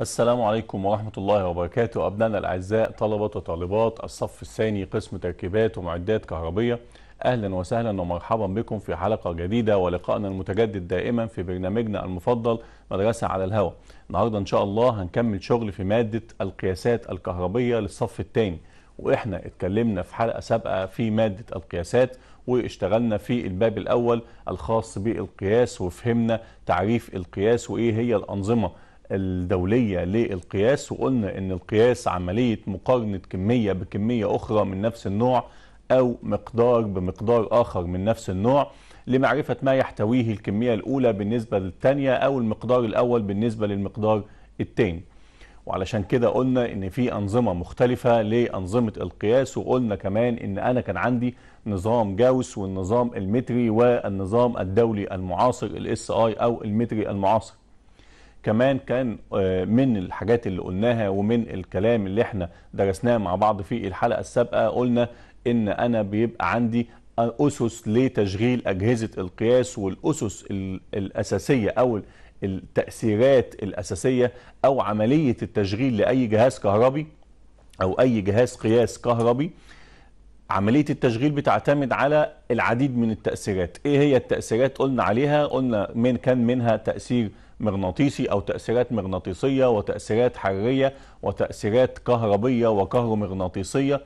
السلام عليكم ورحمة الله وبركاته أبنائنا الأعزاء طلبة وطالبات الصف الثاني قسم تركيبات ومعدات كهربية أهلا وسهلا ومرحبا بكم في حلقة جديدة ولقائنا المتجدد دائما في برنامجنا المفضل مدرسة على الهواء النهاردة إن شاء الله هنكمل شغل في مادة القياسات الكهربية للصف الثاني وإحنا اتكلمنا في حلقة سابقة في مادة القياسات واشتغلنا في الباب الأول الخاص بالقياس وفهمنا تعريف القياس وإيه هي الأنظمة الدولية للقياس وقلنا ان القياس عملية مقارنة كمية بكمية اخرى من نفس النوع او مقدار بمقدار اخر من نفس النوع لمعرفة ما يحتويه الكمية الاولى بالنسبة للثانية او المقدار الاول بالنسبة للمقدار الثاني وعلشان كده قلنا ان في انظمه مختلفه لانظمه القياس وقلنا كمان ان انا كان عندي نظام جاوس والنظام المتري والنظام الدولي المعاصر الاس اي او المتري المعاصر كمان كان آه، من الحاجات اللي قلناها ومن الكلام اللي احنا درسناه مع بعض في الحلقة السابقة قلنا ان انا بيبقى عندي اسس لتشغيل اجهزة القياس والاسس الاساسية او التأثيرات الاساسية او عملية التشغيل لاي جهاز كهربي او اي جهاز قياس كهربي عملية التشغيل بتعتمد على العديد من التأثيرات ايه هي التأثيرات قلنا عليها قلنا من كان منها تأثير مغناطيسي أو تأثيرات مغناطيسية وتأثيرات حرارية وتأثيرات كهربية وكهرومغناطيسية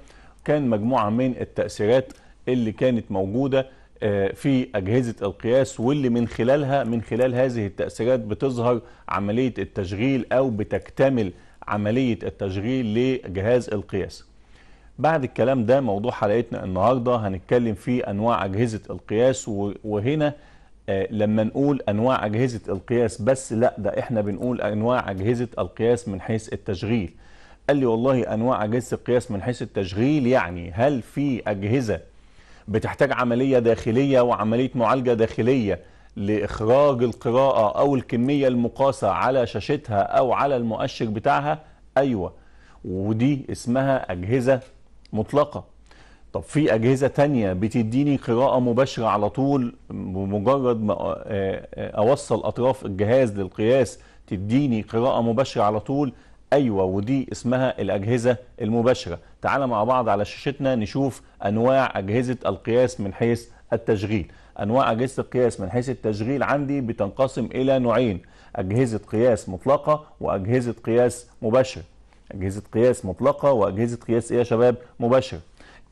كان مجموعة من التأثيرات اللي كانت موجودة آه، في أجهزة القياس واللي من خلالها من خلال هذه التأثيرات بتظهر عملية التشغيل أو بتكتمل عملية التشغيل لجهاز القياس بعد الكلام ده موضوع حلقتنا النهاردة هنتكلم في أنواع أجهزة القياس وهنا آه، لما نقول انواع اجهزه القياس بس لا ده احنا بنقول انواع اجهزه القياس من حيث التشغيل قال لي والله انواع اجهزه القياس من حيث التشغيل يعني هل في اجهزه بتحتاج عمليه داخليه وعمليه معالجه داخليه لاخراج القراءه او الكميه المقاسه على شاشتها او على المؤشر بتاعها ايوه ودي اسمها اجهزه مطلقه طب في أجهزة تانية بتديني قراءة مباشرة على طول بمجرد ما آه، آه، أوصل أطراف الجهاز للقياس تديني قراءة مباشرة على طول أيوة ودي اسمها الأجهزة المباشرة تعال مع بعض على شاشتنا نشوف أنواع أجهزة القياس من حيث التشغيل أنواع أجهزة القياس من حيث التشغيل عندي بتنقسم إلى نوعين أجهزة قياس مطلقة وأجهزة قياس مباشر أجهزة قياس مطلقة وأجهزة قياس إيه يا شباب مباشر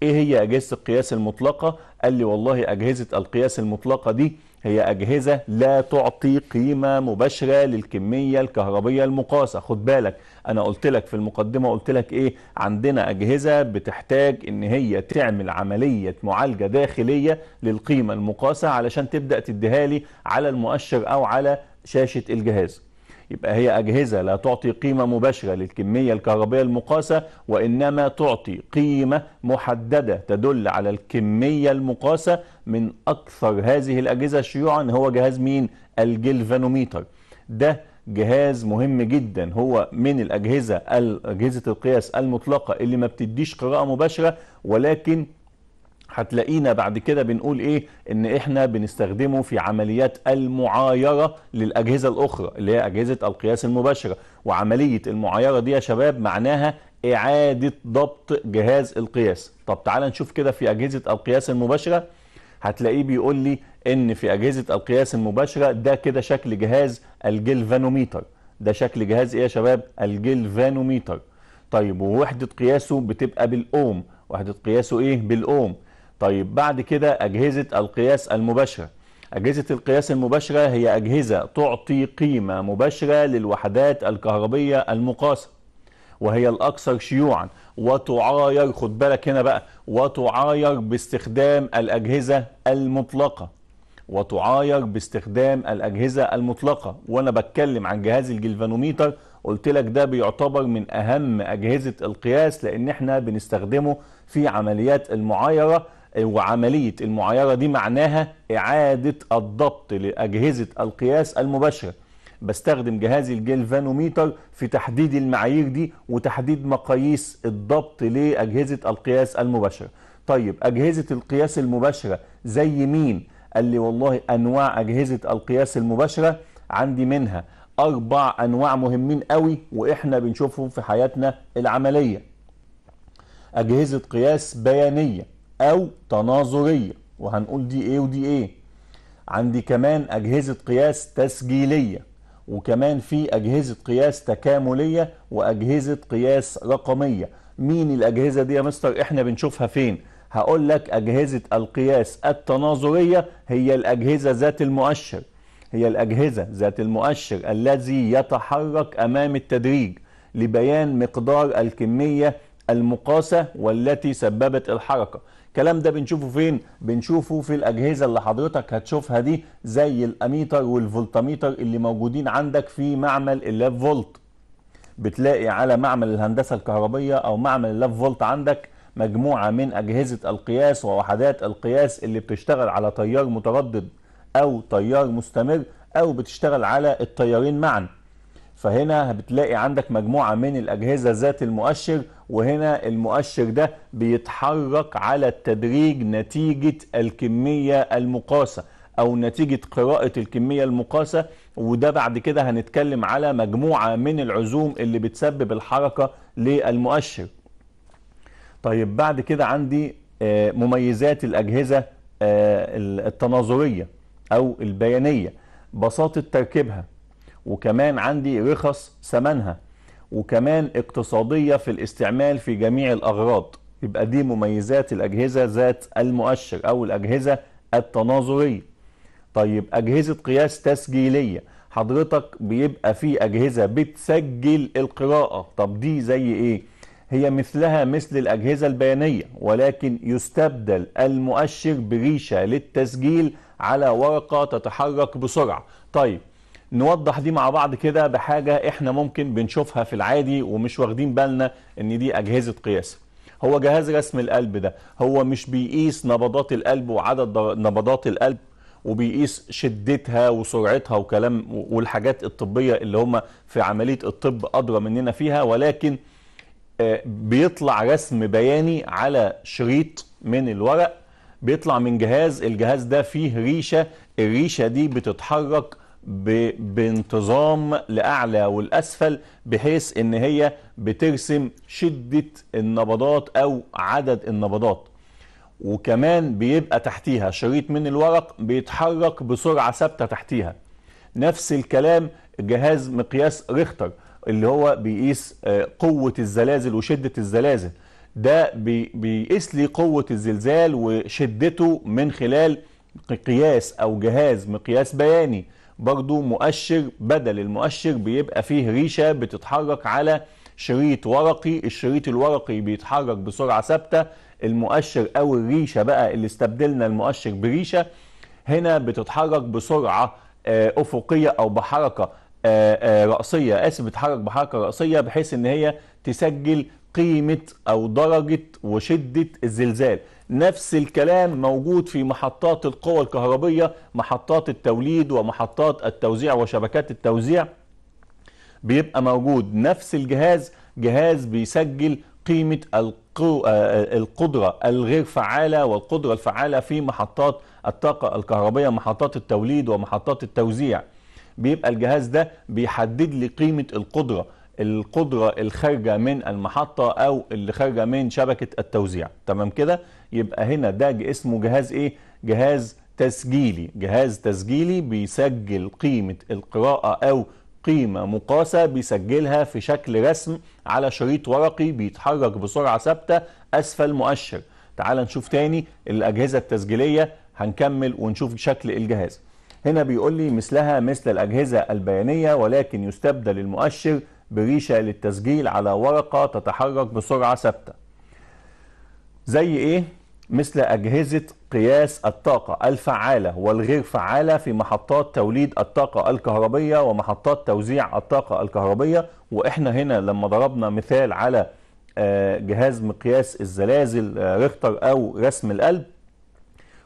ايه هي اجهزه القياس المطلقه قال لي والله اجهزه القياس المطلقه دي هي اجهزه لا تعطي قيمه مباشره للكميه الكهربيه المقاسه خد بالك انا قلت لك في المقدمه قلت لك ايه عندنا اجهزه بتحتاج ان هي تعمل عمليه معالجه داخليه للقيمه المقاسه علشان تبدا تديها لي على المؤشر او على شاشه الجهاز يبقى هي أجهزة لا تعطي قيمة مباشرة للكمية الكهربية المقاسة وإنما تعطي قيمة محددة تدل على الكمية المقاسة من أكثر هذه الأجهزة شيوعا هو جهاز مين؟ الجلفانوميتر ده جهاز مهم جدا هو من الأجهزة أجهزة القياس المطلقة اللي ما بتديش قراءة مباشرة ولكن هتلاقينا بعد كده بنقول ايه ان احنا بنستخدمه في عمليات المعايرة للأجهزة الأخرى اللي هي أجهزة القياس المباشرة وعملية المعايرة دي يا شباب معناها إعادة ضبط جهاز القياس طب تعالى نشوف كده في أجهزة القياس المباشرة هتلاقيه بيقول لي ان في أجهزة القياس المباشرة ده كده شكل جهاز الجلفانوميتر ده شكل جهاز ايه يا شباب الجلفانوميتر طيب ووحدة قياسه بتبقى بالأوم وحدة قياسه ايه بالأوم طيب بعد كده أجهزة القياس المباشرة أجهزة القياس المباشرة هي أجهزة تعطي قيمة مباشرة للوحدات الكهربية المقاسة وهي الأكثر شيوعا وتعاير خد بالك هنا بقى وتعاير باستخدام الأجهزة المطلقة وتعاير باستخدام الأجهزة المطلقة وأنا بتكلم عن جهاز الجلفانوميتر قلت لك ده بيعتبر من أهم أجهزة القياس لأن احنا بنستخدمه في عمليات المعايرة وعملية المعايرة دي معناها إعادة الضبط لأجهزة القياس المباشرة بستخدم جهازي الجلفانوميتر في تحديد المعايير دي وتحديد مقاييس الضبط لأجهزة القياس المباشرة طيب أجهزة القياس المباشرة زي مين؟ قال لي والله أنواع أجهزة القياس المباشرة عندي منها أربع أنواع مهمين قوي وإحنا بنشوفهم في حياتنا العملية أجهزة قياس بيانية أو تناظرية وهنقول دي إيه ودي إيه عندي كمان أجهزة قياس تسجيلية وكمان في أجهزة قياس تكاملية وأجهزة قياس رقمية مين الأجهزة دي يا مستر إحنا بنشوفها فين هقول لك أجهزة القياس التناظرية هي الأجهزة ذات المؤشر هي الأجهزة ذات المؤشر الذي يتحرك أمام التدريج لبيان مقدار الكمية المقاسة والتي سببت الحركة الكلام ده بنشوفه فين بنشوفه في الاجهزه اللي حضرتك هتشوفها دي زي الاميتر والفولتميتر اللي موجودين عندك في معمل اللاب فولت بتلاقي على معمل الهندسه الكهربيه او معمل اللاب فولت عندك مجموعه من اجهزه القياس ووحدات القياس اللي بتشتغل على تيار متردد او تيار مستمر او بتشتغل على التيارين معا فهنا بتلاقي عندك مجموعة من الأجهزة ذات المؤشر وهنا المؤشر ده بيتحرك على التدريج نتيجة الكمية المقاسة أو نتيجة قراءة الكمية المقاسة وده بعد كده هنتكلم على مجموعة من العزوم اللي بتسبب الحركة للمؤشر طيب بعد كده عندي آه، مميزات الأجهزة آه، التناظرية أو البيانية بساطة تركيبها وكمان عندي رخص ثمنها وكمان اقتصادية في الاستعمال في جميع الأغراض يبقى دي مميزات الأجهزة ذات المؤشر أو الأجهزة التناظرية طيب أجهزة قياس تسجيلية حضرتك بيبقى في أجهزة بتسجل القراءة طب دي زي إيه؟ هي مثلها مثل الأجهزة البيانية ولكن يستبدل المؤشر بريشة للتسجيل على ورقة تتحرك بسرعة طيب نوضح دي مع بعض كده بحاجة احنا ممكن بنشوفها في العادي ومش واخدين بالنا ان دي اجهزة قياس هو جهاز رسم القلب ده هو مش بيقيس نبضات القلب وعدد نبضات القلب وبيقيس شدتها وسرعتها وكلام والحاجات الطبية اللي هم في عملية الطب أدرى مننا فيها ولكن آه، بيطلع رسم بياني على شريط من الورق بيطلع من جهاز الجهاز ده فيه ريشة الريشة دي بتتحرك بانتظام لأعلى والأسفل بحيث ان هي بترسم شدة النبضات أو عدد النبضات وكمان بيبقى تحتيها شريط من الورق بيتحرك بسرعة ثابتة تحتيها نفس الكلام جهاز مقياس ريختر اللي هو بيقيس آه، قوة الزلازل وشدة الزلازل ده بيقيس لي قوة الزلزال وشدته من خلال قياس أو جهاز مقياس بياني برضو مؤشر بدل المؤشر بيبقى فيه ريشة بتتحرك على شريط ورقي الشريط الورقي بيتحرك بسرعة ثابتة المؤشر أو الريشة بقى اللي استبدلنا المؤشر بريشة هنا بتتحرك بسرعة آه، أفقية أو بحركة آه، آه، رأسية آسف بتحرك بحركة رأسية بحيث إن هي تسجل قيمة أو درجة وشدة الزلزال نفس الكلام موجود في محطات القوى الكهربية محطات التوليد ومحطات التوزيع وشبكات التوزيع بيبقى موجود نفس الجهاز جهاز بيسجل قيمة القدرة الغير فعالة والقدرة الفعالة في محطات الطاقة الكهربية محطات التوليد ومحطات التوزيع بيبقى الجهاز ده بيحدد لي قيمة القدرة القدرة الخارجة من المحطة أو اللي خارجة من شبكة التوزيع تمام كده يبقى هنا ده اسمه جهاز ايه جهاز تسجيلي جهاز تسجيلي بيسجل قيمة القراءة أو قيمة مقاسة بيسجلها في شكل رسم على شريط ورقي بيتحرك بسرعة ثابتة أسفل مؤشر تعال نشوف تاني الأجهزة التسجيلية هنكمل ونشوف شكل الجهاز هنا بيقول لي مثلها مثل الأجهزة البيانية ولكن يستبدل المؤشر بريشة للتسجيل على ورقة تتحرك بسرعة ثابتة زي ايه مثل أجهزة قياس الطاقة الفعالة والغير فعالة في محطات توليد الطاقة الكهربية ومحطات توزيع الطاقة الكهربية وإحنا هنا لما ضربنا مثال على آه، جهاز مقياس الزلازل ريختر آه، أو رسم القلب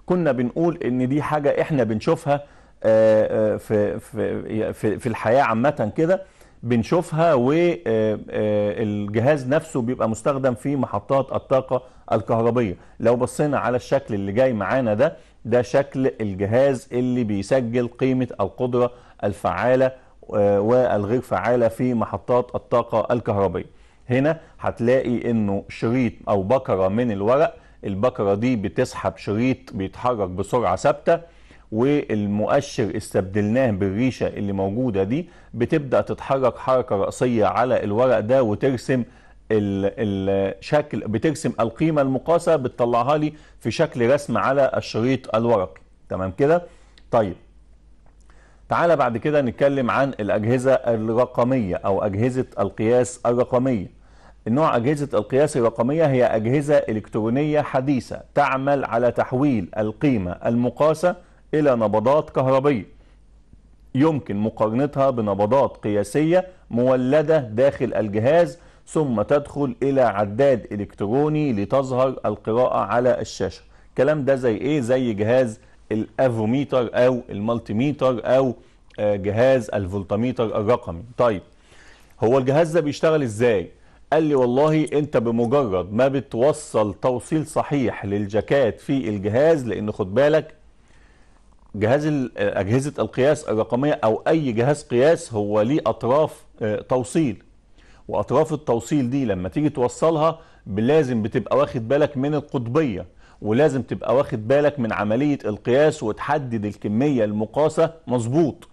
كنا بنقول إن دي حاجة إحنا بنشوفها آه، في, في, في الحياة عامة كده بنشوفها والجهاز آه، آه، نفسه بيبقى مستخدم في محطات الطاقة الكهربية لو بصينا على الشكل اللي جاي معانا ده ده شكل الجهاز اللي بيسجل قيمة القدرة الفعالة آه، والغير فعالة في محطات الطاقة الكهربية هنا هتلاقي انه شريط او بكرة من الورق البكرة دي بتسحب شريط بيتحرك بسرعة ثابتة والمؤشر استبدلناه بالريشه اللي موجوده دي بتبدا تتحرك حركه راسيه على الورق ده وترسم الشكل بترسم القيمه المقاسه بتطلعها لي في شكل رسم على الشريط الورقي تمام كده طيب تعالى بعد كده نتكلم عن الأجهزة الرقمية أو أجهزة القياس الرقمية نوع أجهزة القياس الرقمية هي أجهزة إلكترونية حديثة تعمل على تحويل القيمة المقاسة إلى نبضات كهربية يمكن مقارنتها بنبضات قياسية مولدة داخل الجهاز ثم تدخل إلى عداد إلكتروني لتظهر القراءة على الشاشة الكلام ده زي إيه؟ زي جهاز الافوميتر أو الملتيميتر أو آه، جهاز الفولتاميتر الرقمي طيب هو الجهاز ده بيشتغل إزاي؟ قال لي والله انت بمجرد ما بتوصل توصيل صحيح للجاكات في الجهاز لان خد بالك جهاز أجهزة القياس الرقمية أو أي جهاز قياس هو ليه أطراف آه، توصيل وأطراف التوصيل دي لما تيجي توصلها لازم بتبقى واخد بالك من القطبية ولازم تبقى واخد بالك من عملية القياس وتحدد الكمية المقاسة مظبوط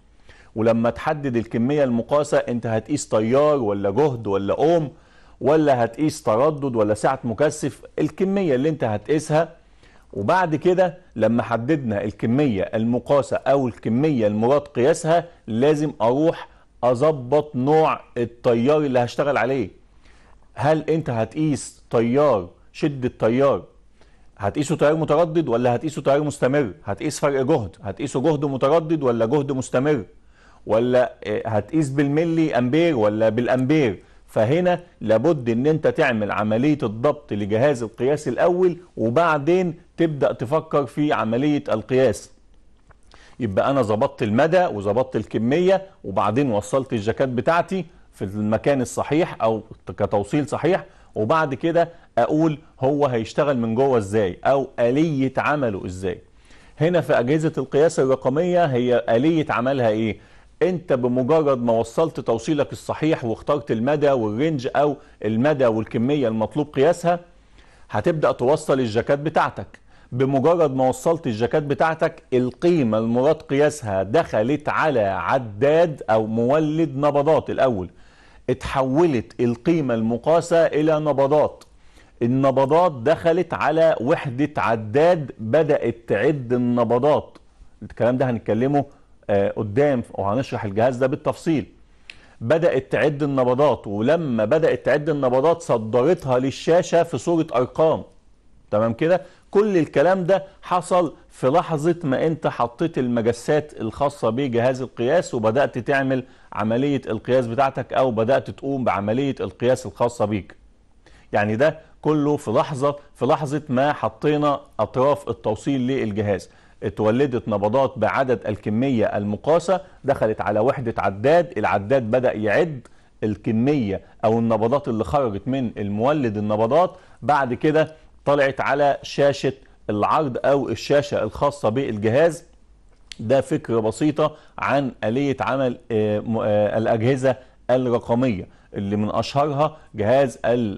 ولما تحدد الكمية المقاسة انت هتقيس تيار ولا جهد ولا اوم ولا هتقيس تردد ولا سعة مكثف الكمية اللي انت هتقيسها وبعد كده لما حددنا الكمية المقاسة أو الكمية المراد قياسها لازم أروح أظبط نوع التيار اللي هشتغل عليه هل أنت هتقيس تيار شدة تيار هتقيسه تيار متردد ولا هتقيسه تيار مستمر هتقيس فرق جهد هتقيسه جهد متردد ولا جهد مستمر ولا آه، هتقيس بالملي أمبير ولا بالأمبير فهنا لابد ان انت تعمل عملية الضبط لجهاز القياس الاول وبعدين تبدأ تفكر في عملية القياس يبقى أنا ظبطت المدى وظبطت الكمية وبعدين وصلت الجاكات بتاعتي في المكان الصحيح أو كتوصيل صحيح وبعد كده أقول هو هيشتغل من جوه إزاي أو آلية عمله إزاي هنا في أجهزة القياس الرقمية هي آلية عملها إيه؟ انت بمجرد ما وصلت توصيلك الصحيح واخترت المدى والرينج او المدى والكمية المطلوب قياسها هتبدأ توصل الجاكات بتاعتك بمجرد ما وصلت الجاكيت بتاعتك القيمة المراد قياسها دخلت على عداد أو مولد نبضات الأول اتحولت القيمة المقاسة إلى نبضات النبضات دخلت على وحدة عداد بدأت تعد النبضات الكلام ده هنتكلمه آه، قدام وهنشرح الجهاز ده بالتفصيل بدأت تعد النبضات ولما بدأت تعد النبضات صدرتها للشاشة في صورة أرقام تمام كده كل الكلام ده حصل في لحظة ما انت حطيت المجسات الخاصة بجهاز القياس وبدأت تعمل عملية القياس بتاعتك او بدأت تقوم بعملية القياس الخاصة بيك يعني ده كله في لحظة في لحظة ما حطينا أطراف التوصيل للجهاز اتولدت نبضات بعدد الكمية المقاسة دخلت على وحدة عداد العداد بدأ يعد الكمية أو النبضات اللي خرجت من المولد النبضات بعد كده طلعت على شاشة العرض أو الشاشة الخاصة بالجهاز ده فكرة بسيطة عن آلية عمل آه، آه، الأجهزة الرقمية اللي من أشهرها جهاز آه،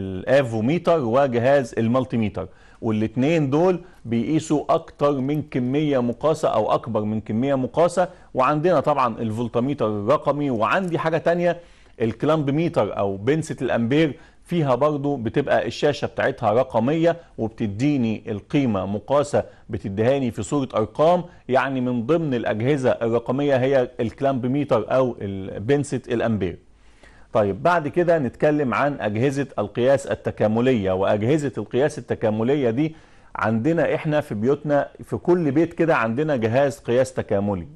الافوميتر وجهاز الملتيميتر والاثنين دول بيقيسوا أكتر من كمية مقاسة أو أكبر من كمية مقاسة وعندنا طبعا الفولتاميتر الرقمي وعندي حاجة تانية الكلامب ميتر او بنسة الامبير فيها برضو بتبقى الشاشة بتاعتها رقمية وبتديني القيمة مقاسة بتدهاني في صورة أرقام يعني من ضمن الأجهزة الرقمية هي الكلامب ميتر أو البنسة الأمبير طيب بعد كده نتكلم عن أجهزة القياس التكاملية وأجهزة القياس التكاملية دي عندنا إحنا في بيوتنا في كل بيت كده عندنا جهاز قياس تكاملي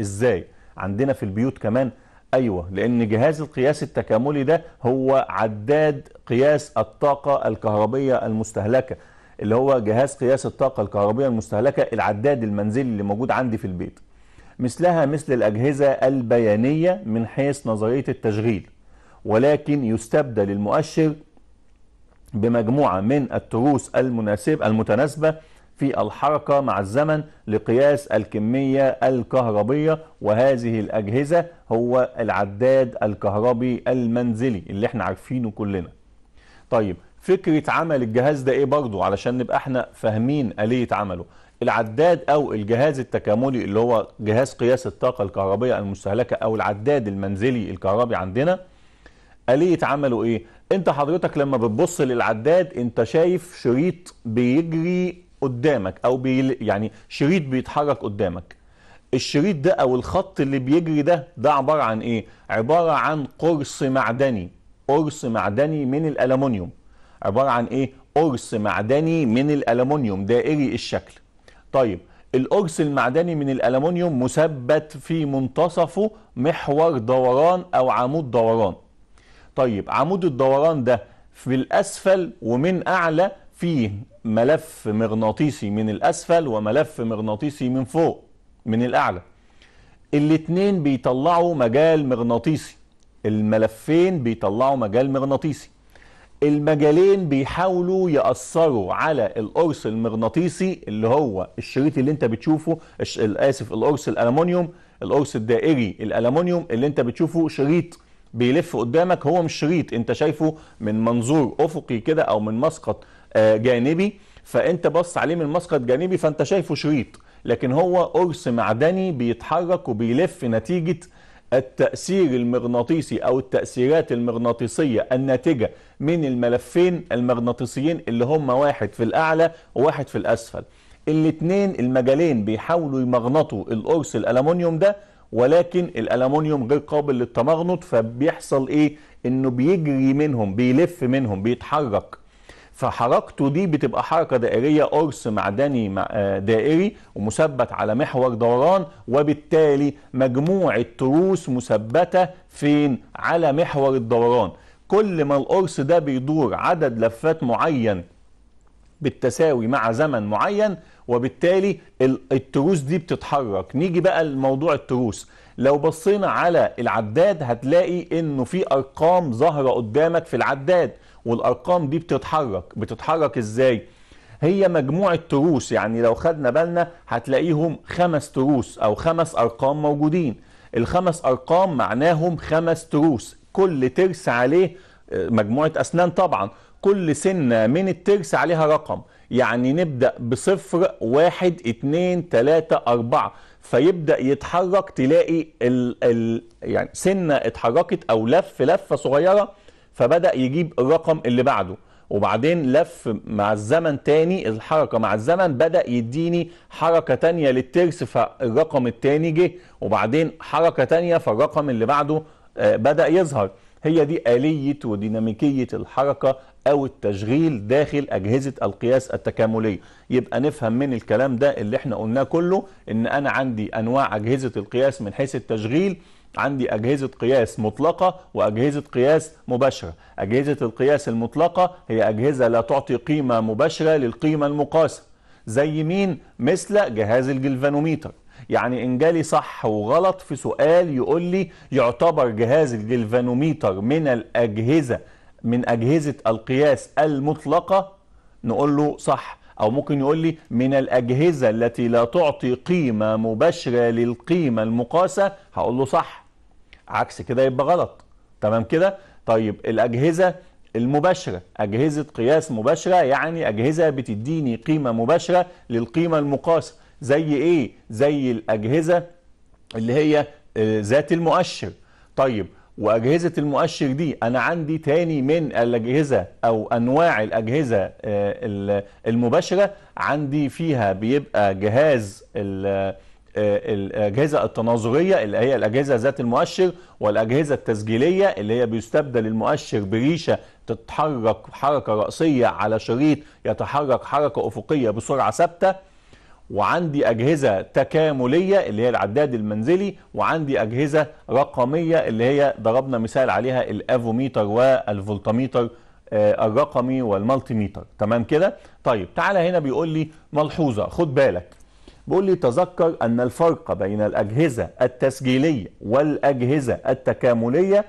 إزاي؟ عندنا في البيوت كمان أيوة لأن جهاز القياس التكاملي ده هو عداد قياس الطاقة الكهربية المستهلكة اللي هو جهاز قياس الطاقة الكهربية المستهلكة العداد المنزلي اللي موجود عندي في البيت مثلها مثل الأجهزة البيانية من حيث نظرية التشغيل ولكن يستبدل المؤشر بمجموعة من التروس المناسب المتناسبة في الحركة مع الزمن لقياس الكمية الكهربية وهذه الأجهزة هو العداد الكهربي المنزلي اللي احنا عارفينه كلنا طيب فكرة عمل الجهاز ده ايه برضه علشان نبقى احنا فاهمين آلية عمله العداد او الجهاز التكاملي اللي هو جهاز قياس الطاقة الكهربية المستهلكة او العداد المنزلي الكهربي عندنا آلية عمله ايه انت حضرتك لما بتبص للعداد انت شايف شريط بيجري قدامك او بي يعني شريط بيتحرك قدامك الشريط ده او الخط اللي بيجري ده ده عباره عن ايه عباره عن قرص معدني قرص معدني من الالومنيوم عباره عن ايه قرص معدني من الالومنيوم دائري الشكل طيب القرص المعدني من الالومنيوم مثبت في منتصفه محور دوران او عمود دوران طيب عمود الدوران ده في الاسفل ومن اعلى في ملف مغناطيسي من الأسفل وملف مغناطيسي من فوق من الأعلى الاثنين بيطلعوا مجال مغناطيسي الملفين بيطلعوا مجال مغناطيسي المجالين بيحاولوا يأثروا على القرص المغناطيسي اللي هو الشريط اللي انت بتشوفه اسف القرص الالومنيوم القرص الدائري الالومنيوم اللي انت بتشوفه شريط بيلف قدامك هو مش شريط انت شايفه من منظور افقي كده او من مسقط آه، جانبي فانت بص عليه من مسقط جانبي فانت شايفه شريط لكن هو قرص معدني بيتحرك وبيلف نتيجه التأثير المغناطيسي أو التأثيرات المغناطيسية الناتجة من الملفين المغناطيسيين اللي هم واحد في الأعلى وواحد في الأسفل الاتنين المجالين بيحاولوا يمغنطوا القرص الألمونيوم ده ولكن الألمونيوم غير قابل للتمغنط فبيحصل إيه؟ إنه بيجري منهم بيلف منهم بيتحرك فحركته دي بتبقى حركة دائرية قرص معدني آه، دائري ومثبت على محور دوران وبالتالي مجموعة تروس مثبتة فين على محور الدوران كل ما القرص ده بيدور عدد لفات معين بالتساوي مع زمن معين وبالتالي التروس دي بتتحرك نيجي بقى لموضوع التروس لو بصينا على العداد هتلاقي انه في ارقام ظاهره قدامك في العداد والارقام دي بتتحرك بتتحرك ازاي هي مجموعة تروس يعني لو خدنا بالنا هتلاقيهم خمس تروس او خمس ارقام موجودين الخمس ارقام معناهم خمس تروس كل ترس عليه مجموعة اسنان طبعا كل سنة من الترس عليها رقم يعني نبدأ بصفر واحد اتنين تلاتة اربعة فيبدأ يتحرك تلاقي ال ال يعني سنة اتحركت او لف لفة صغيرة فبدا يجيب الرقم اللي بعده وبعدين لف مع الزمن تاني الحركة مع الزمن بدأ يديني حركة تانية للترس فالرقم التاني جه وبعدين حركة تانية فالرقم اللي بعده آه، بدأ يظهر هي دي آلية وديناميكية الحركة أو التشغيل داخل أجهزة القياس التكاملية يبقى نفهم من الكلام ده اللي احنا قلناه كله إن أنا عندي أنواع أجهزة القياس من حيث التشغيل عندي أجهزة قياس مطلقة وأجهزة قياس مباشرة أجهزة القياس المطلقة هي أجهزة لا تعطي قيمة مباشرة للقيمة المقاسة زي مين مثل جهاز الجلفانوميتر يعني إن جالي صح وغلط في سؤال يقول لي يعتبر جهاز الجلفانوميتر من الأجهزة من أجهزة القياس المطلقة نقول له صح أو ممكن يقول لي من الأجهزة التي لا تعطي قيمة مباشرة للقيمة المقاسة هقول له صح عكس كده يبقى غلط تمام كده طيب الأجهزة المباشرة أجهزة قياس مباشرة يعني أجهزة بتديني قيمة مباشرة للقيمة المقاسة زي إيه؟ زي الأجهزة اللي هي آه، ذات المؤشر طيب وأجهزة المؤشر دي أنا عندي تاني من الأجهزة أو أنواع الأجهزة آه، المباشرة عندي فيها بيبقى جهاز الاجهزه التناظريه اللي هي الاجهزه ذات المؤشر والاجهزه التسجيليه اللي هي بيستبدل المؤشر بريشه تتحرك حركه راسيه على شريط يتحرك حركه افقيه بسرعه ثابته وعندي اجهزه تكامليه اللي هي العداد المنزلي وعندي اجهزه رقميه اللي هي ضربنا مثال عليها الافوميتر والفولتميتر آه، الرقمي والمالتيميتر تمام كده طيب تعالى هنا بيقول لي ملحوظه خد بالك بيقول لي تذكر أن الفرق بين الأجهزة التسجيلية والأجهزة التكاملية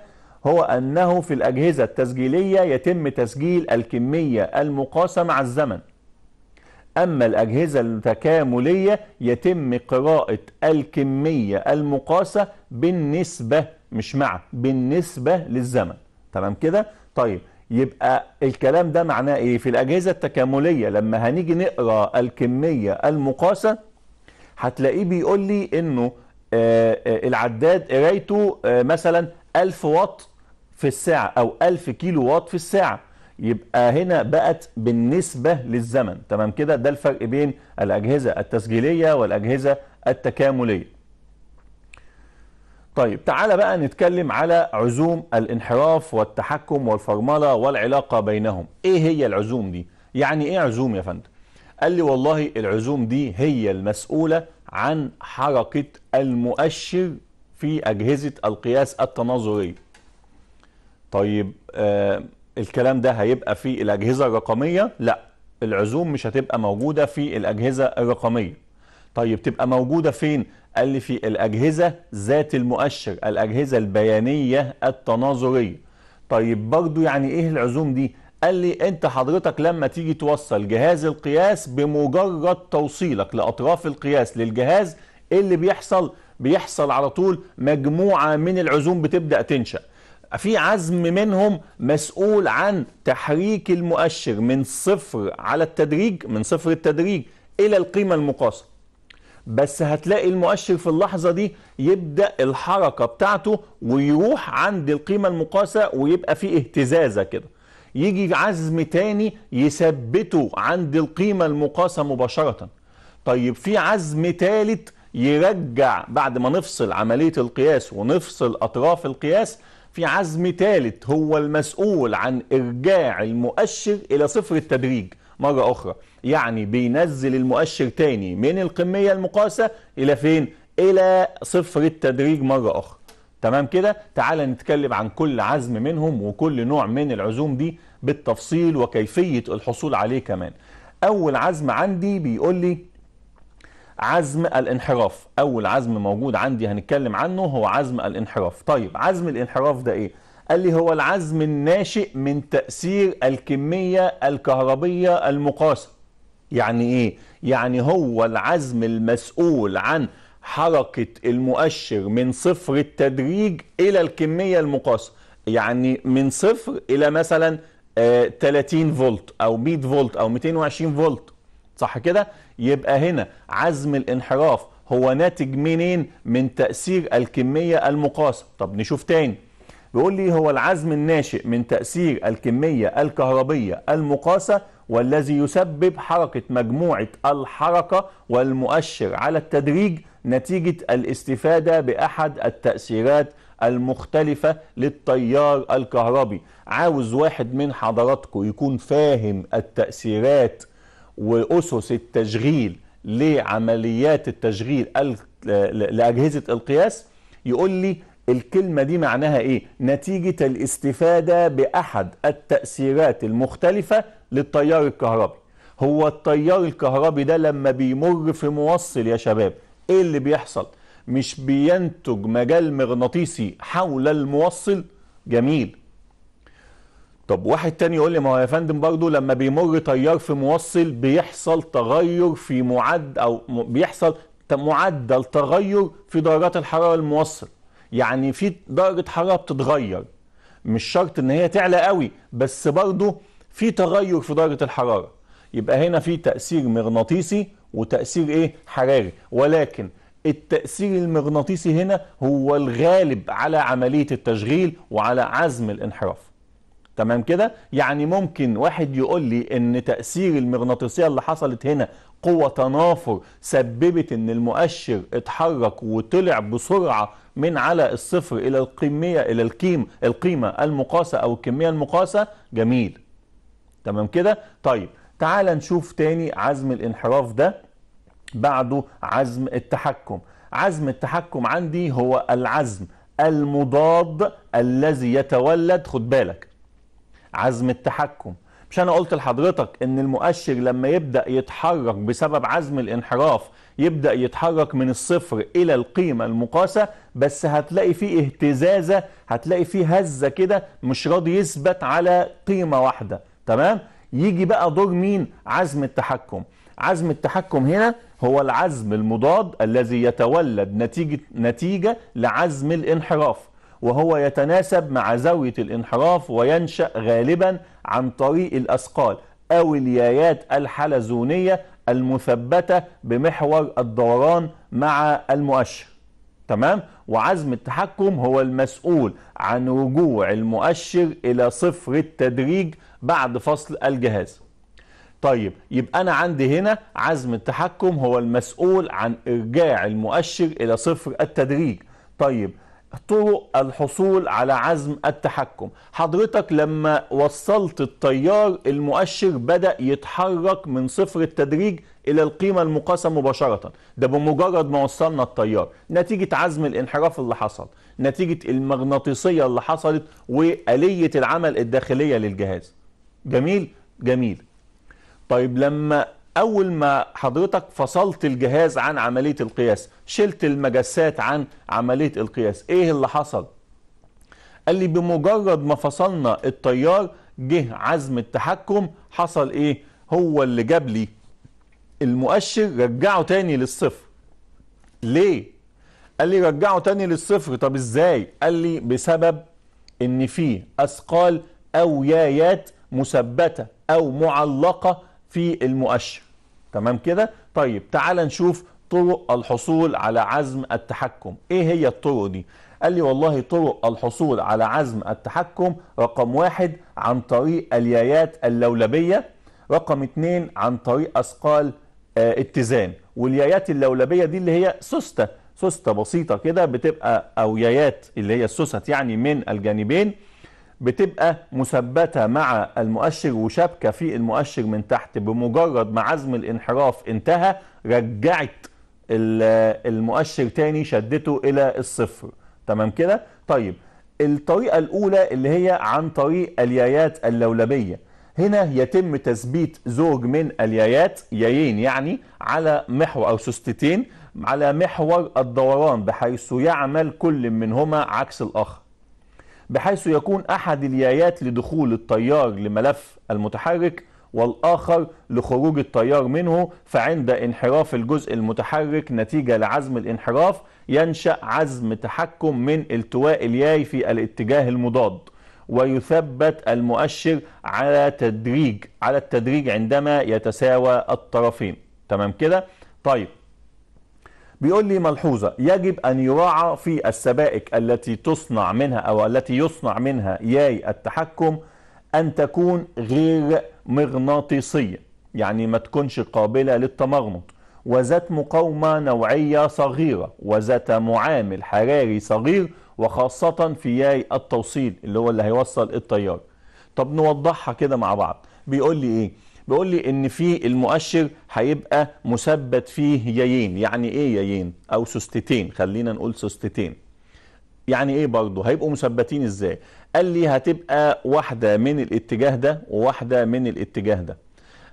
هو أنه في الأجهزة التسجيلية يتم تسجيل الكمية المقاسة مع الزمن أما الأجهزة التكاملية يتم قراءة الكمية المقاسة بالنسبة مش مع بالنسبة للزمن تمام كده؟ طيب يبقى الكلام ده معناه إيه؟ في الأجهزة التكاملية لما هنيجي نقرأ الكمية المقاسة هتلاقيه بيقول لي انه آه، آه، العداد قرايته آه، مثلا 1000 واط في الساعة او 1000 كيلو واط في الساعة يبقى هنا بقت بالنسبة للزمن تمام كده ده الفرق بين الأجهزة التسجيلية والأجهزة التكاملية طيب تعالى بقى نتكلم على عزوم الانحراف والتحكم والفرملة والعلاقة بينهم ايه هي العزوم دي يعني ايه عزوم يا فندم قال لي والله العزوم دي هي المسؤولة عن حركة المؤشر في أجهزة القياس التناظري طيب آه الكلام ده هيبقى في الأجهزة الرقمية لا العزوم مش هتبقى موجودة في الأجهزة الرقمية طيب تبقى موجودة فين قال لي في الأجهزة ذات المؤشر الأجهزة البيانية التناظرية طيب برضو يعني إيه العزوم دي قال لي انت حضرتك لما تيجي توصل جهاز القياس بمجرد توصيلك لاطراف القياس للجهاز ايه اللي بيحصل بيحصل على طول مجموعه من العزوم بتبدا تنشا في عزم منهم مسؤول عن تحريك المؤشر من صفر على التدريج من صفر التدريج الى القيمه المقاسه بس هتلاقي المؤشر في اللحظة دي يبدأ الحركة بتاعته ويروح عند القيمة المقاسة ويبقى فيه اهتزازة كده يجي عزم تاني يثبته عند القيمة المقاسة مباشرة طيب في عزم ثالث يرجع بعد ما نفصل عملية القياس ونفصل أطراف القياس في عزم ثالث هو المسؤول عن إرجاع المؤشر إلى صفر التدريج مرة أخرى يعني بينزل المؤشر تاني من القمية المقاسة إلى فين؟ إلى صفر التدريج مرة أخرى تمام كده تعال نتكلم عن كل عزم منهم وكل نوع من العزوم دي بالتفصيل وكيفية الحصول عليه كمان أول عزم عندي بيقول لي عزم الانحراف أول عزم موجود عندي هنتكلم عنه هو عزم الانحراف طيب عزم الانحراف ده إيه؟ قال لي هو العزم الناشئ من تأثير الكمية الكهربية المقاسة يعني إيه؟ يعني هو العزم المسؤول عن حركة المؤشر من صفر التدريج إلى الكمية المقاسة يعني من صفر إلى مثلا 30 آه، فولت أو 100 فولت أو 220 فولت صح كده يبقى هنا عزم الانحراف هو ناتج منين من تأثير الكمية المقاسة طب نشوف تاني بيقول لي هو العزم الناشئ من تأثير الكمية الكهربية المقاسة والذي يسبب حركة مجموعة الحركة والمؤشر على التدريج نتيجة الاستفادة بأحد التأثيرات المختلفة للتيار الكهربي عاوز واحد من حضراتكم يكون فاهم التأثيرات وأسس التشغيل لعمليات التشغيل لأجهزة القياس يقول لي الكلمة دي معناها إيه؟ نتيجة الاستفادة بأحد التأثيرات المختلفة للتيار الكهربي هو التيار الكهربي ده لما بيمر في موصل يا شباب ايه اللي بيحصل مش بينتج مجال مغناطيسي حول الموصل جميل طب واحد تاني يقول لي ما هو يا فندم برضه لما بيمر تيار في موصل بيحصل تغير في معد او بيحصل معدل تغير في درجات الحراره الموصل يعني في درجه حراره بتتغير مش شرط ان هي تعلى قوي بس برضه في تغير في درجه الحراره يبقى هنا في تاثير مغناطيسي وتأثير ايه حراري ولكن التأثير المغناطيسي هنا هو الغالب على عملية التشغيل وعلى عزم الانحراف تمام كده يعني ممكن واحد يقول لي ان تأثير المغناطيسية اللي حصلت هنا قوة تنافر سببت ان المؤشر اتحرك وطلع بسرعة من على الصفر الى القيمية الى القيم القيمة المقاسة او الكمية المقاسة جميل تمام كده طيب تعال نشوف تاني عزم الانحراف ده بعده عزم التحكم عزم التحكم عندي هو العزم المضاد الذي يتولد خد بالك عزم التحكم مش انا قلت لحضرتك ان المؤشر لما يبدا يتحرك بسبب عزم الانحراف يبدا يتحرك من الصفر الى القيمه المقاسه بس هتلاقي فيه اهتزازه هتلاقي فيه هزه كده مش راضي يثبت على قيمه واحده تمام يجي بقى دور مين عزم التحكم عزم التحكم هنا هو العزم المضاد الذي يتولد نتيجة, نتيجة لعزم الانحراف وهو يتناسب مع زاوية الانحراف وينشأ غالبا عن طريق الأثقال أو اليايات الحلزونية المثبتة بمحور الدوران مع المؤشر تمام وعزم التحكم هو المسؤول عن رجوع المؤشر إلى صفر التدريج بعد فصل الجهاز طيب يبقى انا عندي هنا عزم التحكم هو المسؤول عن ارجاع المؤشر الى صفر التدريج طيب طرق الحصول على عزم التحكم حضرتك لما وصلت التيار المؤشر بدأ يتحرك من صفر التدريج إلى القيمة المقاسة مباشرة ده بمجرد ما وصلنا التيار نتيجة عزم الانحراف اللي حصل نتيجة المغناطيسية اللي حصلت وآلية العمل الداخلية للجهاز جميل جميل طيب لما أول ما حضرتك فصلت الجهاز عن عملية القياس شلت المجسات عن عملية القياس إيه اللي حصل؟ قال لي بمجرد ما فصلنا التيار جه عزم التحكم حصل إيه؟ هو اللي جاب لي المؤشر رجعه تاني للصفر ليه؟ قال لي رجعه تاني للصفر طب إزاي؟ قال لي بسبب إن فيه أثقال أو يايات مثبتة أو معلقة في المؤشر تمام كده طيب تعال نشوف طرق الحصول على عزم التحكم ايه هي الطرق دي قال لي والله طرق الحصول على عزم التحكم رقم واحد عن طريق اليايات اللولبية رقم اتنين عن طريق أثقال آه، اتزان واليايات اللولبية دي اللي هي سوستة سوستة بسيطة كده بتبقى أو يايات اللي هي السوست يعني من الجانبين بتبقى مثبته مع المؤشر وشابكه في المؤشر من تحت بمجرد ما عزم الانحراف انتهى رجعت المؤشر تاني شدته الى الصفر تمام كده طيب الطريقه الاولى اللي هي عن طريق اليايات اللولبيه هنا يتم تثبيت زوج من اليايات يايين يعني على محور او سوستتين على محور الدوران بحيث يعمل كل منهما عكس الاخر بحيث يكون أحد اليايات لدخول التيار لملف المتحرك والآخر لخروج التيار منه فعند انحراف الجزء المتحرك نتيجة لعزم الانحراف ينشأ عزم تحكم من التواء الياي في الاتجاه المضاد ويثبت المؤشر على تدريج على التدريج عندما يتساوى الطرفين تمام كده طيب بيقول لي ملحوظة يجب أن يراعى في السبائك التي تصنع منها أو التي يصنع منها ياي التحكم أن تكون غير مغناطيسية يعني ما تكونش قابلة للتمغنط وذات مقاومة نوعية صغيرة وذات معامل حراري صغير وخاصة في ياي التوصيل اللي هو اللي هيوصل التيار طب نوضحها كده مع بعض بيقول لي ايه بيقول لي ان في المؤشر هيبقى مثبت فيه يايين يعني ايه يايين او سوستتين خلينا نقول سوستتين يعني ايه برضه هيبقوا مثبتين ازاي قال لي هتبقى واحده من الاتجاه ده وواحده من الاتجاه ده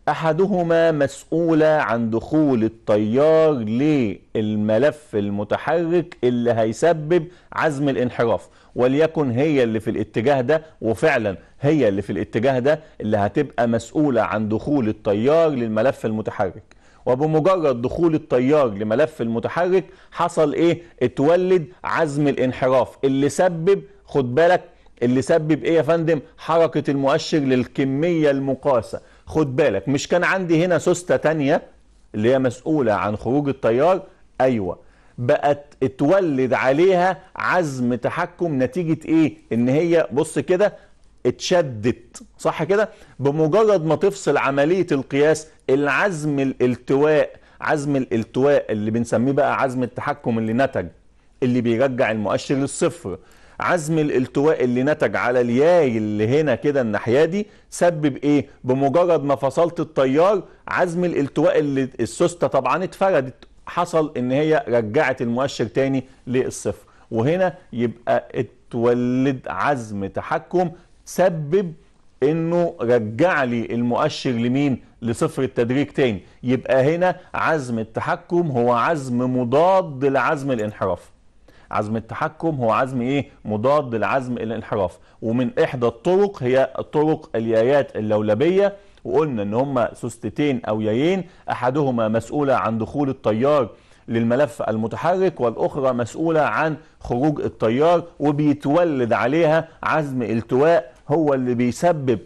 احدهما مسؤوله عن دخول التيار للملف المتحرك اللي هيسبب عزم الانحراف وليكن هي اللي في الاتجاه ده وفعلا هي اللي في الاتجاه ده اللي هتبقى مسؤولة عن دخول التيار للملف المتحرك وبمجرد دخول التيار لملف المتحرك حصل ايه اتولد عزم الانحراف اللي سبب خد بالك اللي سبب ايه يا فندم حركة المؤشر للكمية المقاسة خد بالك مش كان عندي هنا سوستة تانية اللي هي مسؤولة عن خروج التيار ايوه بقت اتولد عليها عزم تحكم نتيجة ايه ان هي بص كده اتشدت صح كده بمجرد ما تفصل عملية القياس العزم الالتواء عزم الالتواء اللي بنسميه بقى عزم التحكم اللي نتج اللي بيرجع المؤشر للصفر عزم الالتواء اللي نتج على الياي اللي هنا كده الناحيه دي سبب ايه بمجرد ما فصلت التيار عزم الالتواء اللي السوسته طبعا اتفردت حصل ان هي رجعت المؤشر تاني للصفر وهنا يبقى اتولد عزم تحكم سبب انه رجع لي المؤشر لمين لصفر التدريج تاني يبقى هنا عزم التحكم هو عزم مضاد لعزم الانحراف عزم التحكم هو عزم ايه مضاد لعزم الانحراف ومن احدى الطرق هي طرق اليايات اللولبيه وقلنا ان هم سوستتين او يايين احدهما مسؤولة عن دخول التيار للملف المتحرك والاخرى مسؤولة عن خروج التيار وبيتولد عليها عزم التواء هو اللي بيسبب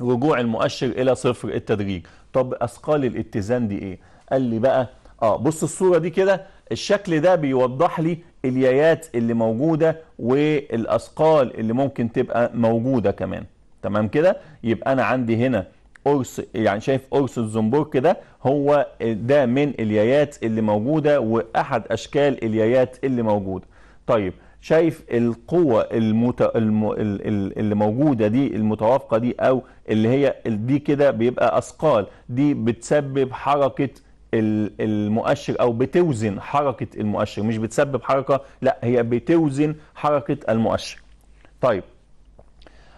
رجوع المؤشر الى صفر التدريج طب اثقال الاتزان دي ايه قال لي بقى اه بص الصورة دي كده الشكل ده بيوضح لي اليايات اللي موجودة والاثقال اللي ممكن تبقى موجودة كمان تمام كده يبقى انا عندي هنا قرص يعني شايف قرص الزنبور كده هو ده من اليايات اللي موجوده واحد اشكال اليايات اللي موجوده طيب شايف القوة المت... الم... اللي موجودة دي المتوافقة دي أو اللي هي دي كده بيبقى أثقال دي بتسبب حركة المؤشر أو بتوزن حركة المؤشر مش بتسبب حركة لا هي بتوزن حركة المؤشر طيب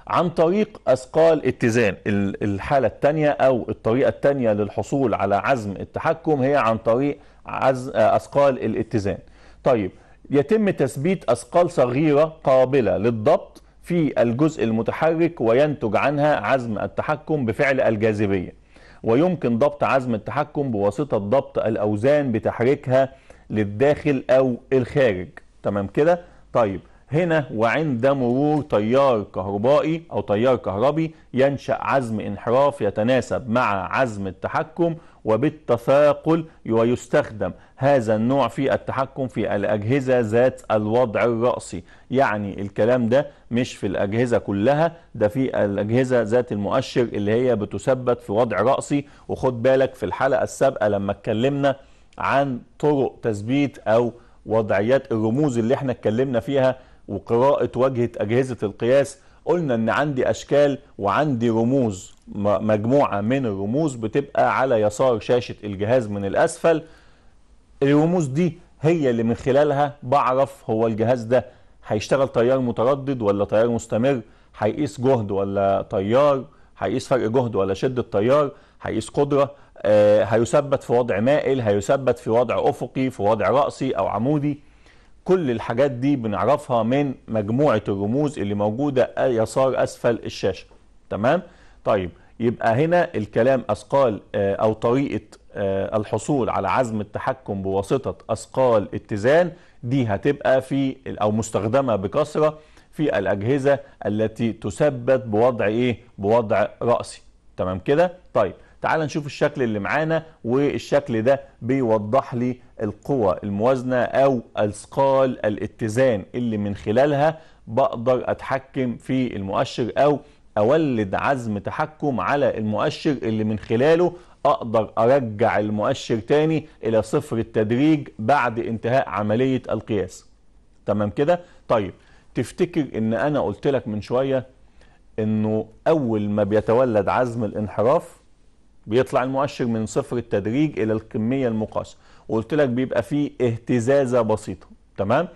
عن طريق أثقال اتزان الحالة الثانية أو الطريقة الثانية للحصول على عزم التحكم هي عن طريق أثقال الاتزان طيب يتم تثبيت أثقال صغيرة قابلة للضبط في الجزء المتحرك وينتج عنها عزم التحكم بفعل الجاذبية ويمكن ضبط عزم التحكم بواسطة ضبط الأوزان بتحريكها للداخل أو الخارج تمام كده؟ طيب هنا وعند مرور تيار كهربائي أو تيار كهربي ينشأ عزم انحراف يتناسب مع عزم التحكم وبالتثاقل ويستخدم هذا النوع في التحكم في الأجهزة ذات الوضع الرأسي يعني الكلام ده مش في الأجهزة كلها ده في الأجهزة ذات المؤشر اللي هي بتثبت في وضع رأسي وخد بالك في الحلقة السابقة لما اتكلمنا عن طرق تثبيت أو وضعيات الرموز اللي احنا اتكلمنا فيها وقراءة وجهة أجهزة القياس قلنا ان عندي اشكال وعندي رموز مجموعة من الرموز بتبقى على يسار شاشة الجهاز من الاسفل الرموز دي هي اللي من خلالها بعرف هو الجهاز ده هيشتغل تيار متردد ولا تيار مستمر هيقيس جهد ولا تيار هيقيس فرق جهد ولا شدة تيار هيقيس قدرة آه، هيثبت في وضع مائل هيثبت في وضع افقي في وضع رأسي او عمودي كل الحاجات دي بنعرفها من مجموعة الرموز اللي موجودة آه، يسار أسفل الشاشة تمام؟ طيب يبقى هنا الكلام أثقال آه، أو طريقة آه، الحصول على عزم التحكم بواسطة أثقال اتزان دي هتبقى في أو مستخدمة بكثرة في الأجهزة التي تثبت بوضع إيه؟ بوضع رأسي تمام كده؟ طيب تعال نشوف الشكل اللي معانا والشكل ده بيوضح لي القوى الموازنة أو أثقال الاتزان اللي من خلالها بقدر أتحكم في المؤشر أو أولد عزم تحكم على المؤشر اللي من خلاله أقدر أرجع المؤشر تاني إلى صفر التدريج بعد انتهاء عملية القياس تمام كده؟ طيب تفتكر إن أنا قلت لك من شوية إنه أول ما بيتولد عزم الانحراف بيطلع المؤشر من صفر التدريج إلى الكمية المقاسة وقلت لك بيبقى فيه اهتزازة بسيطة تمام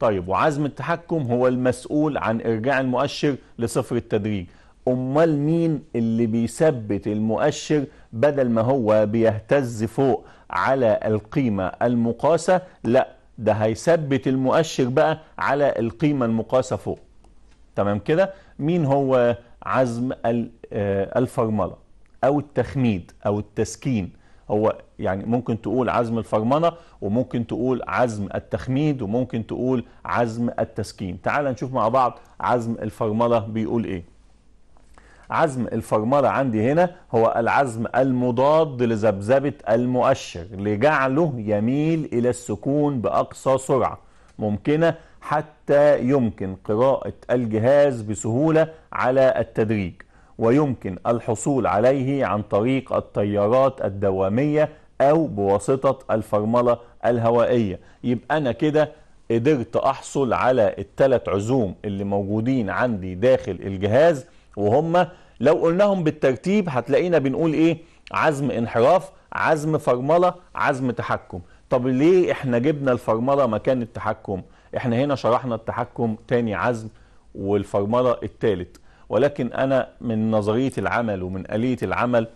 طيب وعزم التحكم هو المسؤول عن إرجاع المؤشر لصفر التدريج أمال مين اللي بيثبت المؤشر بدل ما هو بيهتز فوق على القيمة المقاسة لا ده هيثبت المؤشر بقى على القيمة المقاسة فوق تمام كده مين هو عزم آه، الفرملة أو التخميد أو التسكين هو يعني ممكن تقول عزم الفرمنة وممكن تقول عزم التخميد وممكن تقول عزم التسكين تعال نشوف مع بعض عزم الفرملة بيقول ايه عزم الفرملة عندي هنا هو العزم المضاد لذبذبة المؤشر لجعله يميل إلى السكون بأقصى سرعة ممكنة حتى يمكن قراءة الجهاز بسهولة على التدريج ويمكن الحصول عليه عن طريق الطيارات الدوامية أو بواسطة الفرملة الهوائية يبقى أنا كده قدرت أحصل على التلات عزوم اللي موجودين عندي داخل الجهاز وهم لو قلناهم بالترتيب هتلاقينا بنقول إيه عزم انحراف عزم فرملة عزم تحكم طب ليه احنا جبنا الفرملة مكان التحكم احنا هنا شرحنا التحكم تاني عزم والفرملة التالت ولكن أنا من نظرية العمل ومن آلية العمل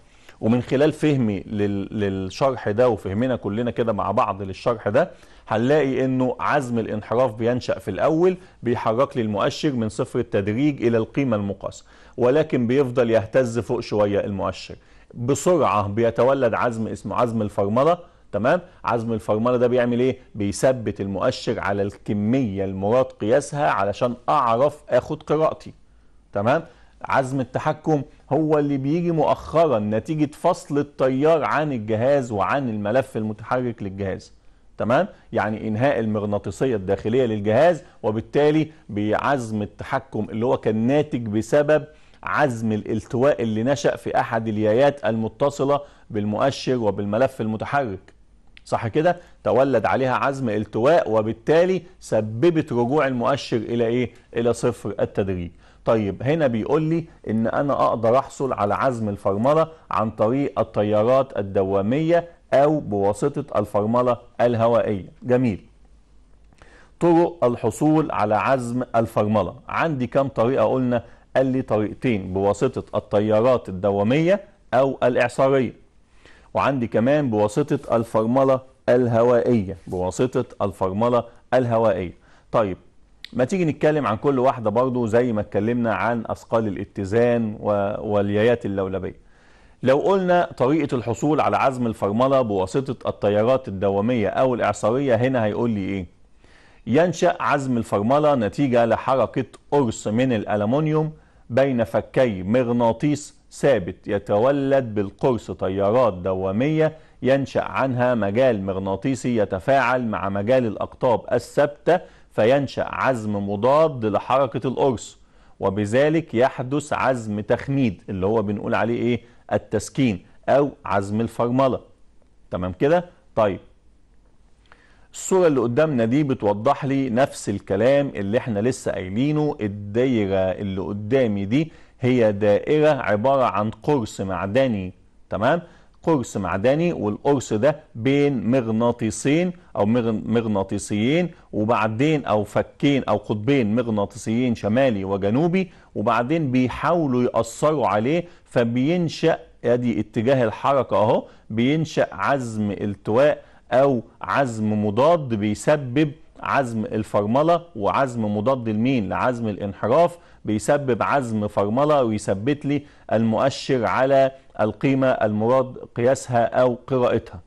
ومن خلال فهمي للشرح ده وفهمنا كلنا كده مع بعض للشرح ده هنلاقي انه عزم الانحراف بينشأ في الاول بيحرك لي المؤشر من صفر التدريج الى القيمة المقاسة ولكن بيفضل يهتز فوق شوية المؤشر بسرعة بيتولد عزم اسمه عزم الفرملة تمام عزم الفرملة ده بيعمل ايه بيثبت المؤشر على الكمية المراد قياسها علشان اعرف اخد قراءتي تمام عزم التحكم هو اللي بيجي مؤخرا نتيجة فصل التيار عن الجهاز وعن الملف المتحرك للجهاز تمام يعني انهاء المغناطيسية الداخلية للجهاز وبالتالي بعزم التحكم اللي هو كان ناتج بسبب عزم الالتواء اللي نشأ في احد اليايات المتصلة بالمؤشر وبالملف المتحرك صح كده تولد عليها عزم التواء وبالتالي سببت رجوع المؤشر الى ايه الى صفر التدريج طيب هنا بيقول لي ان انا اقدر احصل على عزم الفرمله عن طريق التيارات الدواميه او بواسطه الفرمله الهوائيه جميل طرق الحصول على عزم الفرمله عندي كام طريقه قلنا قال لي طريقتين بواسطه التيارات الدواميه او الاعصاريه وعندي كمان بواسطه الفرمله الهوائيه بواسطه الفرمله الهوائيه طيب ما تيجي نتكلم عن كل واحدة برضو زي ما اتكلمنا عن أثقال الاتزان واليايات اللولبية لو قلنا طريقة الحصول على عزم الفرملة بواسطة التيارات الدوامية أو الإعصارية هنا هيقول لي إيه ينشأ عزم الفرملة نتيجة لحركة قرص من الألمنيوم بين فكي مغناطيس ثابت يتولد بالقرص تيارات دوامية ينشأ عنها مجال مغناطيسي يتفاعل مع مجال الأقطاب الثابتة فينشأ عزم مضاد لحركة القرص وبذلك يحدث عزم تخميد اللي هو بنقول عليه ايه التسكين او عزم الفرمله تمام كده طيب الصوره اللي قدامنا دي بتوضح لي نفس الكلام اللي احنا لسه قايلينه الدايره اللي قدامي دي هي دائره عباره عن قرص معدني تمام قرص معدني والقرص ده بين مغناطيسين او مغناطيسيين وبعدين او فكين او قطبين مغناطيسيين شمالي وجنوبي وبعدين بيحاولوا يأثروا عليه فبينشأ ادي اتجاه الحركة اهو بينشأ عزم التواء او عزم مضاد بيسبب عزم الفرملة وعزم مضاد الميل لعزم الانحراف بيسبب عزم فرملة ويثبت لي المؤشر على القيمة المراد قياسها أو قراءتها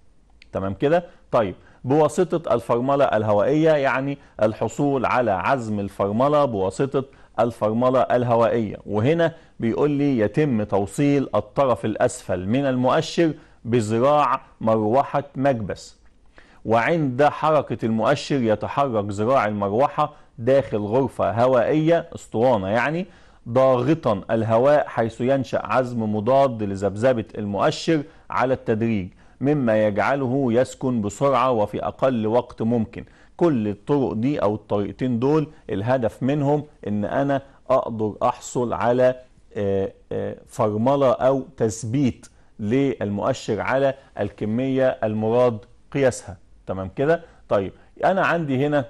تمام كده؟ طيب بواسطة الفرملة الهوائية يعني الحصول على عزم الفرملة بواسطة الفرملة الهوائية وهنا بيقول لي يتم توصيل الطرف الأسفل من المؤشر بذراع مروحة مكبس وعند حركة المؤشر يتحرك ذراع المروحة داخل غرفة هوائية اسطوانة يعني ضاغطا الهواء حيث ينشأ عزم مضاد لذبذبة المؤشر على التدريج مما يجعله يسكن بسرعة وفي أقل وقت ممكن كل الطرق دي أو الطريقتين دول الهدف منهم إن أنا أقدر أحصل على آه، آه، فرملة أو تثبيت للمؤشر على الكمية المراد قياسها تمام كده طيب انا عندي هنا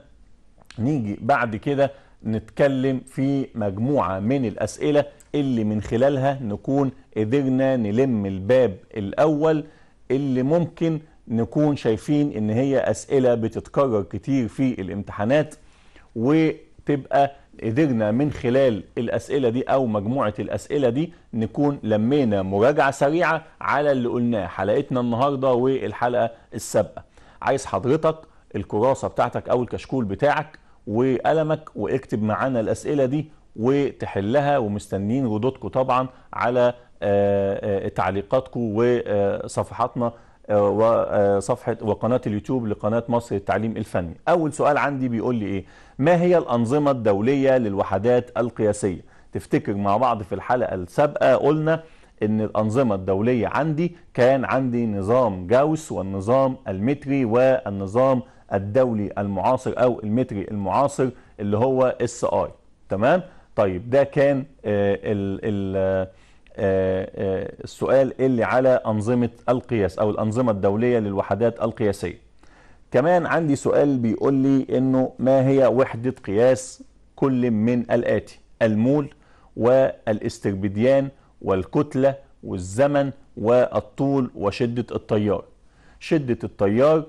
نيجي بعد كده نتكلم في مجموعة من الأسئلة اللي من خلالها نكون قدرنا نلم الباب الأول اللي ممكن نكون شايفين إن هي أسئلة بتتكرر كتير في الامتحانات وتبقى قدرنا من خلال الأسئلة دي أو مجموعة الأسئلة دي نكون لمينا مراجعة سريعة على اللي قلناه حلقتنا النهاردة والحلقة السابقة عايز حضرتك الكراسه بتاعتك او الكشكول بتاعك وقلمك واكتب معانا الاسئله دي وتحلها ومستنيين ردودكم طبعا على آه، آه، تعليقاتكم وصفحاتنا آه، وصفحه وقناه اليوتيوب لقناه مصر التعليم الفني. اول سؤال عندي بيقول لي ايه؟ ما هي الانظمه الدوليه للوحدات القياسيه؟ تفتكر مع بعض في الحلقه السابقه قلنا ان الانظمه الدوليه عندي كان عندي نظام جاوس والنظام المتري والنظام الدولي المعاصر او المتري المعاصر اللي هو اس اي تمام طيب ده كان آه، آه، آه، السؤال اللي على انظمه القياس او الانظمه الدوليه للوحدات القياسيه كمان عندي سؤال بيقول لي انه ما هي وحده قياس كل من الاتي المول والاستربديان والكتلة والزمن والطول وشدة التيار شدة التيار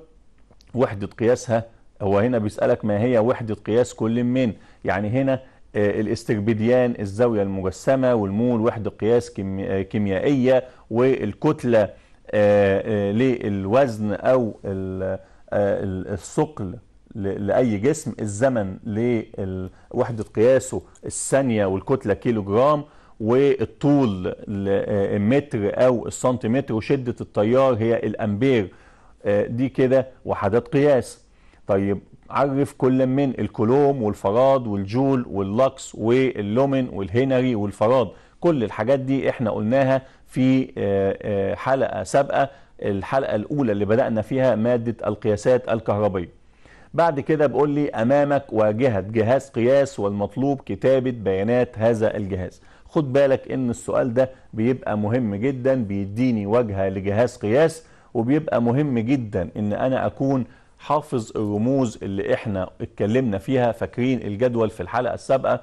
وحدة قياسها هو هنا بيسألك ما هي وحدة قياس كل من يعني هنا آه، الاستربديان الزاوية المجسمة والمول وحدة قياس آه، كيميائية والكتلة آه، للوزن أو الثقل لأي جسم الزمن لوحدة قياسه الثانية والكتلة كيلو جرام والطول المتر آه، او السنتيمتر وشده التيار هي الامبير آه، دي كده وحدات قياس طيب عرف كل من الكولوم والفراد والجول واللكس واللومن والهنري والفراد كل الحاجات دي احنا قلناها في آه، حلقه سابقه الحلقه الاولى اللي بدانا فيها ماده القياسات الكهربائيه بعد كده بقول لي امامك واجهه جهاز قياس والمطلوب كتابه بيانات هذا الجهاز خد بالك ان السؤال ده بيبقى مهم جدا بيديني واجهة لجهاز قياس وبيبقى مهم جدا ان انا اكون حافظ الرموز اللي احنا اتكلمنا فيها فاكرين الجدول في الحلقة السابقة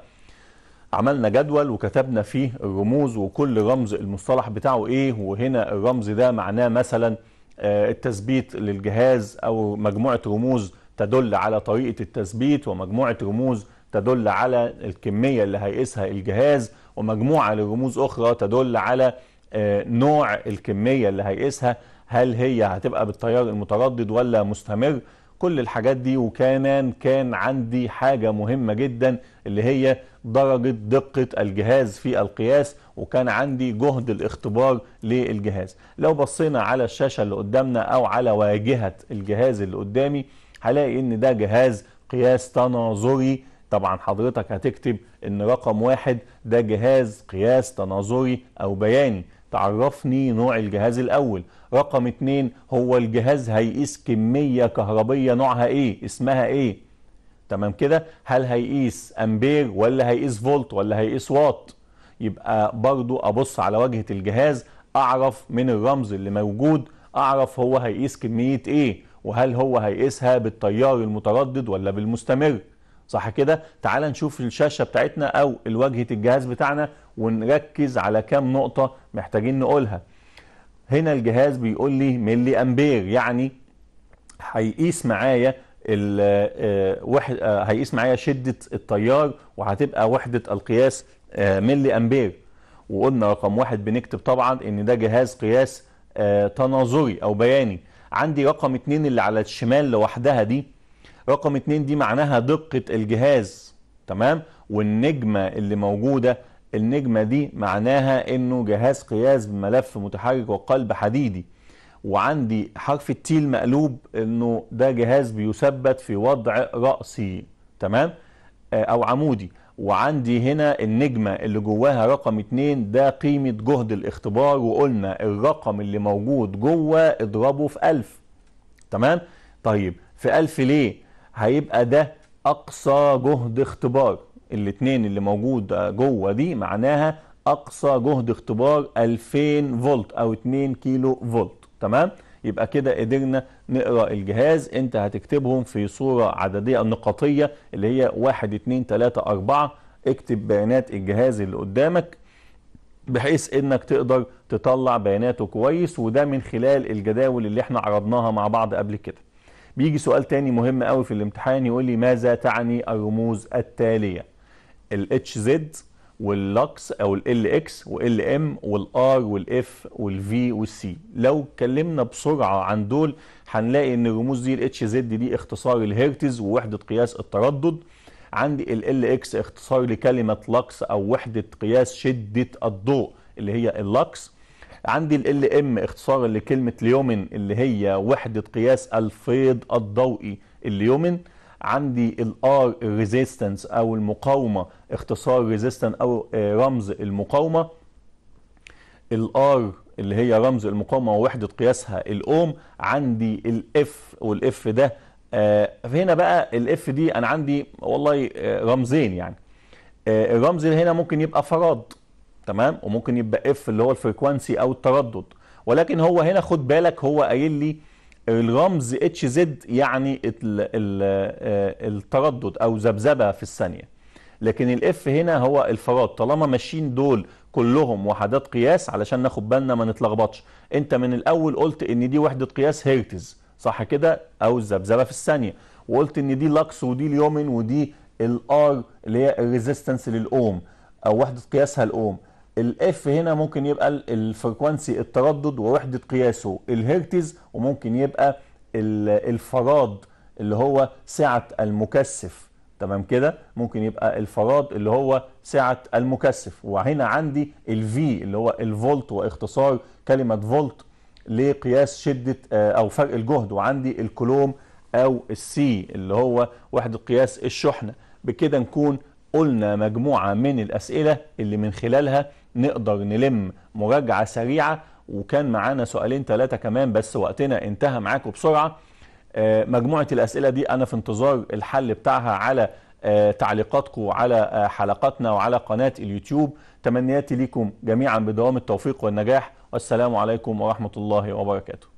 عملنا جدول وكتبنا فيه الرموز وكل رمز المصطلح بتاعه ايه وهنا الرمز ده معناه مثلا آه، التثبيت للجهاز او مجموعة رموز تدل على طريقة التثبيت ومجموعة رموز تدل على الكمية اللي هيقيسها الجهاز ومجموعة لرموز أخرى تدل على آه، نوع الكمية اللي هيقيسها هل هي هتبقى بالتيار المتردد ولا مستمر كل الحاجات دي وكان كان عندي حاجة مهمة جدا اللي هي درجة دقة الجهاز في القياس وكان عندي جهد الاختبار للجهاز لو بصينا على الشاشة اللي قدامنا او على واجهة الجهاز اللي قدامي هلاقي ان ده جهاز قياس تناظري طبعا حضرتك هتكتب ان رقم واحد ده جهاز قياس تناظري او بياني تعرفني نوع الجهاز الاول رقم اتنين هو الجهاز هيقيس كمية كهربية نوعها ايه اسمها ايه تمام كده هل هيقيس امبير ولا هيقيس فولت ولا هيقيس وات يبقى برضو ابص على واجهة الجهاز اعرف من الرمز اللي موجود اعرف هو هيقيس كمية ايه وهل هو هيقيسها بالتيار المتردد ولا بالمستمر صح كده تعال نشوف الشاشة بتاعتنا أو الواجهة الجهاز بتاعنا ونركز على كام نقطة محتاجين نقولها هنا الجهاز بيقول لي ملي أمبير يعني هيقيس معايا آه، آه، هيقيس معايا شدة التيار وهتبقى وحدة القياس آه، ملي أمبير وقلنا رقم واحد بنكتب طبعا ان ده جهاز قياس تناظري او بياني عندي رقم اتنين اللي على الشمال لوحدها دي رقم اتنين دي معناها دقة الجهاز تمام والنجمة اللي موجودة النجمة دي معناها انه جهاز قياس بملف متحرك وقلب حديدي وعندي حرف التي المقلوب انه ده جهاز بيثبت في وضع رأسي تمام آه، او عمودي وعندي هنا النجمة اللي جواها رقم اتنين ده قيمة جهد الاختبار وقلنا الرقم اللي موجود جوه اضربه في ألف تمام طيب في ألف ليه هيبقى ده اقصى جهد اختبار الاثنين اللي موجود جوه دي معناها اقصى جهد اختبار 2000 فولت او 2 كيلو فولت تمام يبقى كده قدرنا نقرا الجهاز انت هتكتبهم في صوره عدديه نقطيه اللي هي 1 2 3 4 اكتب بيانات الجهاز اللي قدامك بحيث انك تقدر تطلع بياناته كويس وده من خلال الجداول اللي احنا عرضناها مع بعض قبل كده بيجي سؤال تاني مهم قوي في الامتحان يقول لي ماذا تعني الرموز التاليه الاتش زد واللكس او ال اكس وال ام والار والاف والفي والسي لو اتكلمنا بسرعه عن دول هنلاقي ان الرموز دي الاتش زد دي اختصار الهرتز ووحده قياس التردد عندي ال ال اكس اختصار لكلمه لكس او وحده قياس شده الضوء اللي هي اللكس عندي ال ام اختصار لكلمه ليومن اللي هي وحده قياس الفيض الضوئي الليومن عندي R resistance او المقاومه اختصار resistance او آه، رمز المقاومه R اللي هي رمز المقاومه ووحده قياسها الاوم عندي F وال F ده آه، هنا بقى F دي انا عندي والله آه، رمزين يعني الرمز هنا ممكن يبقى فراد تمام وممكن يبقى اف اللي هو الفريكوانسي او التردد ولكن هو هنا خد بالك هو قايل لي الرمز اتش زد يعني آه، التردد او ذبذبه في الثانيه لكن الاف هنا هو الفراغ طالما ماشيين دول كلهم وحدات قياس علشان ناخد بالنا ما نتلخبطش انت من الاول قلت ان دي وحده قياس هرتز صح كده او الذبذبه في الثانيه وقلت ان دي لكس ودي اليومن ودي الار اللي هي الريزيستنس للاوم او وحده قياسها الاوم الاف هنا ممكن يبقى الفريكوانسي التردد ووحده قياسه الهرتز وممكن يبقى الفراد اللي هو سعه المكثف تمام كده ممكن يبقى الفراد اللي هو سعه المكثف وهنا عندي الفي اللي هو الفولت واختصار كلمه فولت لقياس شده آه، او فرق الجهد وعندي الكولوم او السي اللي هو وحده قياس الشحنه بكده نكون قلنا مجموعه من الاسئله اللي من خلالها نقدر نلم مراجعة سريعة وكان معانا سؤالين ثلاثة كمان بس وقتنا انتهى معاكم بسرعة آه، مجموعة الأسئلة دي أنا في انتظار الحل بتاعها على آه، تعليقاتكم على آه، حلقاتنا وعلى قناة اليوتيوب تمنياتي لكم جميعا بدوام التوفيق والنجاح والسلام عليكم ورحمة الله وبركاته